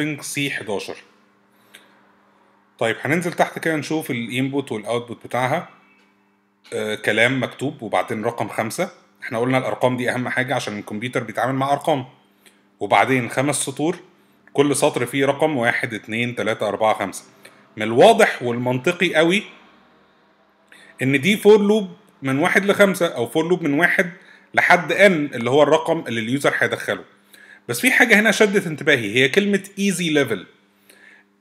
بينج سي 11 طيب هننزل تحت كده نشوف الانبوت والاوتبوت بتاعها آه كلام مكتوب وبعدين رقم خمسة احنا قلنا الارقام دي اهم حاجة عشان الكمبيوتر بيتعامل مع ارقام وبعدين خمس سطور كل سطر فيه رقم واحد اتنين تلاتة اربعة خمسة من الواضح والمنطقي قوي ان دي فور لوب من واحد لخمسة او فور لوب من واحد لحد ان اللي هو الرقم اللي اليوزر هيدخله بس في حاجه هنا شدت انتباهي هي كلمه ايزي ليفل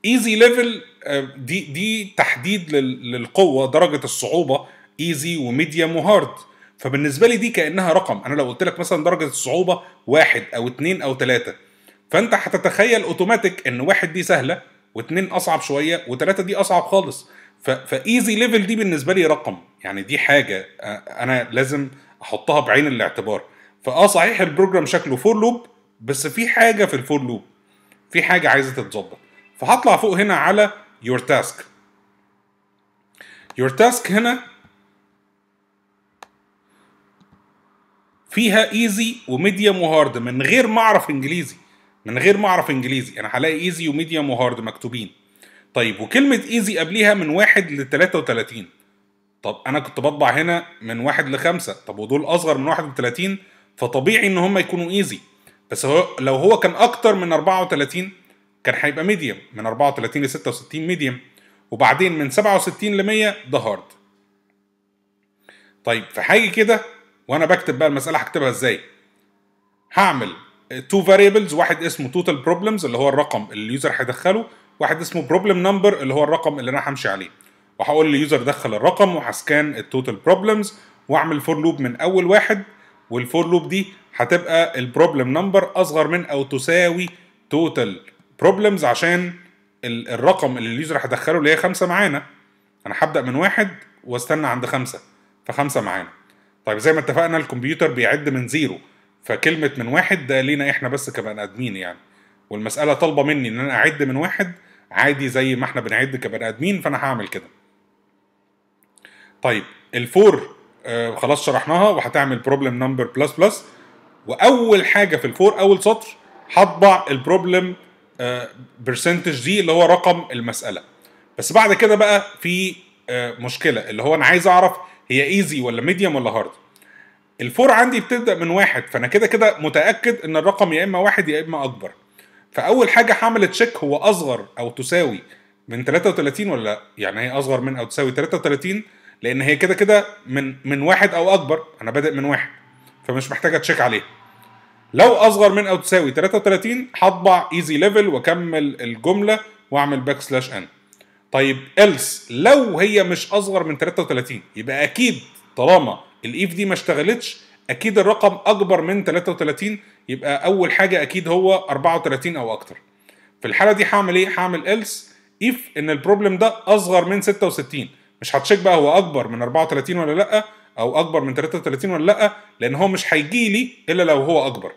ايزي ليفل دي دي تحديد للقوه درجه الصعوبه ايزي وميديوم وهارد فبالنسبه لي دي كانها رقم انا لو قلت لك مثلا درجه الصعوبه واحد او اتنين او تلاته فانت هتتخيل اوتوماتيك ان واحد دي سهله واتنين اصعب شويه وثلاثه دي اصعب خالص فايزي ليفل دي بالنسبه لي رقم يعني دي حاجه آه، انا لازم احطها بعين الاعتبار فاه صحيح البروجرام شكله فور لوب بس في حاجه في الفور لوب في حاجه عايزه تتظبط فهطلع فوق هنا على يور تاسك يور تاسك هنا فيها ايزي وميديوم وهارد من غير ما اعرف انجليزي من غير ما اعرف انجليزي انا يعني هلاقي ايزي وميديوم وهارد مكتوبين طيب وكلمه ايزي قبليها من واحد ل 33 طب انا كنت بطبع هنا من واحد لخمسة طب ودول اصغر من واحد ل 30 فطبيعي ان هم يكونوا ايزي بس هو لو هو كان اكتر من 34 كان هيبقى ميديوم من 34 ل 66 ميديوم وبعدين من 67 ل 100 ده هارد طيب فهاجي كده وانا بكتب بقى المساله هكتبها ازاي هعمل تو فاريبلز واحد اسمه توتال بروبلمز اللي هو الرقم اللي اليوزر هيدخله واحد اسمه بروبلم نمبر اللي هو الرقم اللي انا همشي عليه وهقول لليوزر دخل الرقم وهسكان التوتال بروبلمز واعمل فور لوب من اول واحد والفور لوب دي هتبقى البروبلم نمبر اصغر من او تساوي توتال بروبلمز عشان الرقم اللي اليوزر هدخله اللي هي خمسه معانا انا هبدا من واحد واستنى عند خمسه فخمسه معانا طيب زي ما اتفقنا الكمبيوتر بيعد من زيرو فكلمه من واحد ده لينا احنا بس كبني ادمين يعني والمساله طالبه مني ان انا اعد من واحد عادي زي ما احنا بنعد كبني ادمين فانا هعمل كده طيب الفور آه، خلاص شرحناها وهتعمل بروبلم نمبر بلس بلس واول حاجه في الفور اول سطر هطبع البروبلم برسنتج آه، دي اللي هو رقم المساله بس بعد كده بقى في آه، مشكله اللي هو انا عايز اعرف هي ايزي ولا ميديوم ولا هارد الفور عندي بتبدا من واحد فانا كده كده متاكد ان الرقم يا اما واحد يا اما اكبر فاول حاجه هعمل تشيك هو اصغر او تساوي من 33 ولا لا يعني هي اصغر من او تساوي 33 لان هي كده كده من من واحد او اكبر انا بادئ من واحد فمش محتاج اتشيك عليه لو اصغر من او تساوي 33 هطبع ايزي ليفل واكمل الجمله واعمل باك سلاش ان طيب else لو هي مش اصغر من 33 يبقى اكيد طالما الايف دي ما اشتغلتش اكيد الرقم اكبر من 33 يبقى اول حاجه اكيد هو 34 او اكتر في الحاله دي هعمل ايه هعمل else if ان البروبلم ده اصغر من 66 مش هتشيك بقى هو اكبر من 34 ولا لا او اكبر من 33 ولا لا لان هو مش هيجي لي الا لو هو اكبر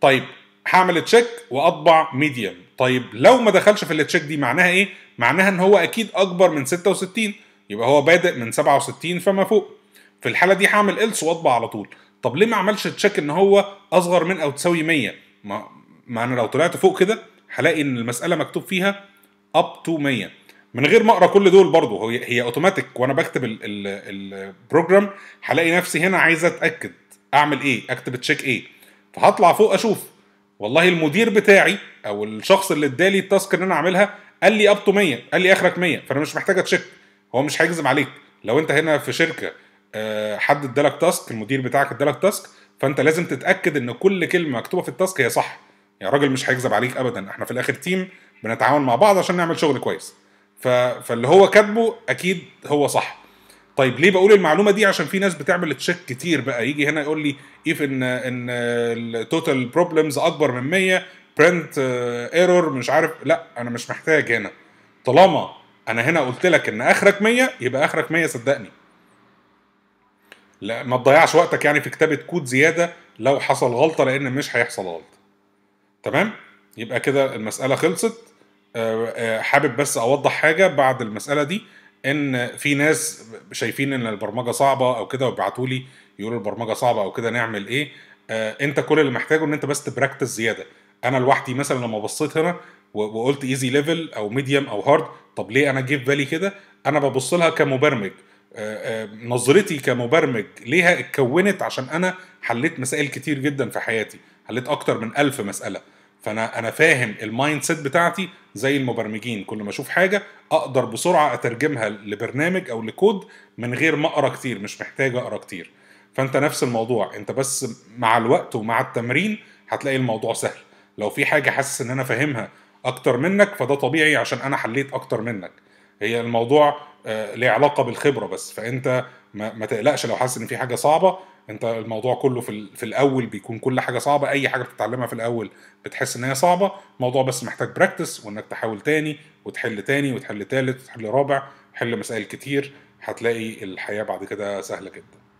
طيب هعمل تشيك واطبع ميديم طيب لو ما دخلش في التشيك دي معناها ايه معناها ان هو اكيد اكبر من 66 يبقى هو بادئ من 67 فما فوق في الحاله دي هعمل else واطبع على طول طب ليه ما عملش تشيك ان هو اصغر من او تساوي 100 ما, ما انا لو طلعت فوق كده هلاقي ان المساله مكتوب فيها up to 100 من غير ما اقرا كل دول برضه هي هي اوتوماتيك وانا بكتب البروجرام هلاقي نفسي هنا عايز اتاكد اعمل ايه اكتب تشيك ايه فهطلع فوق اشوف والله المدير بتاعي او الشخص اللي ادالي التاسك ان انا اعملها قال لي اب تو 100 قال لي اخرك 100 فانا مش محتاج اتشيك هو مش هيكذب عليك لو انت هنا في شركه آه، حد ادالك تاسك المدير بتاعك ادالك تاسك فانت لازم تتاكد ان كل كلمه مكتوبه في التاسك هي صح يعني راجل مش هيكذب عليك ابدا احنا في الاخر تيم بنتعاون مع بعض عشان نعمل شغل كويس ف... فاللي هو كاتبه اكيد هو صح طيب ليه بقول المعلومه دي عشان في ناس بتعمل تشيك كتير بقى يجي هنا يقول لي ايف ان ان التوتال بروبلمز اكبر من 100 برنت ايرور مش عارف لا انا مش محتاج هنا طالما انا هنا قلت لك ان اخرك 100 يبقى اخرك 100 صدقني لا ما تضيعش وقتك يعني في كتابه كود زياده لو حصل غلطه لان مش هيحصل غلطه تمام يبقى كده المساله خلصت آه، آه، حابب بس اوضح حاجه بعد المساله دي ان في ناس شايفين ان البرمجه صعبه او كده وبيبعتوا لي يقولوا البرمجه صعبه او كده نعمل ايه آه انت كل اللي محتاجه ان انت بس تبراكتس زياده انا لوحدي مثلا لما بصيت هنا وقلت ايزي ليفل او ميديوم او هارد طب ليه انا جيب بالي كده انا ببص لها كمبرمج آه، نظرتي كمبرمج ليها اتكونت عشان انا حليت مسائل كتير جدا في حياتي حليت اكتر من ألف مساله فانا انا فاهم المايند سيت بتاعتي زي المبرمجين كل ما اشوف حاجه اقدر بسرعه اترجمها لبرنامج او لكود من غير ما اقرا كتير مش محتاج اقرا كتير فانت نفس الموضوع انت بس مع الوقت ومع التمرين هتلاقي الموضوع سهل لو في حاجه حاسس ان انا فاهمها اكتر منك فده طبيعي عشان انا حليت اكتر منك هي الموضوع آه، ليه علاقه بالخبره بس فانت ما تقلقش لو حاسس ان في حاجه صعبه انت الموضوع كله في, في الاول بيكون كل حاجه صعبه اي حاجه بتتعلمها في الاول بتحس ان هي صعبه الموضوع بس محتاج براكتس وانك تحاول تاني وتحل تاني وتحل تالت وتحل رابع حل مسائل كتير هتلاقي الحياه بعد كده سهله جدا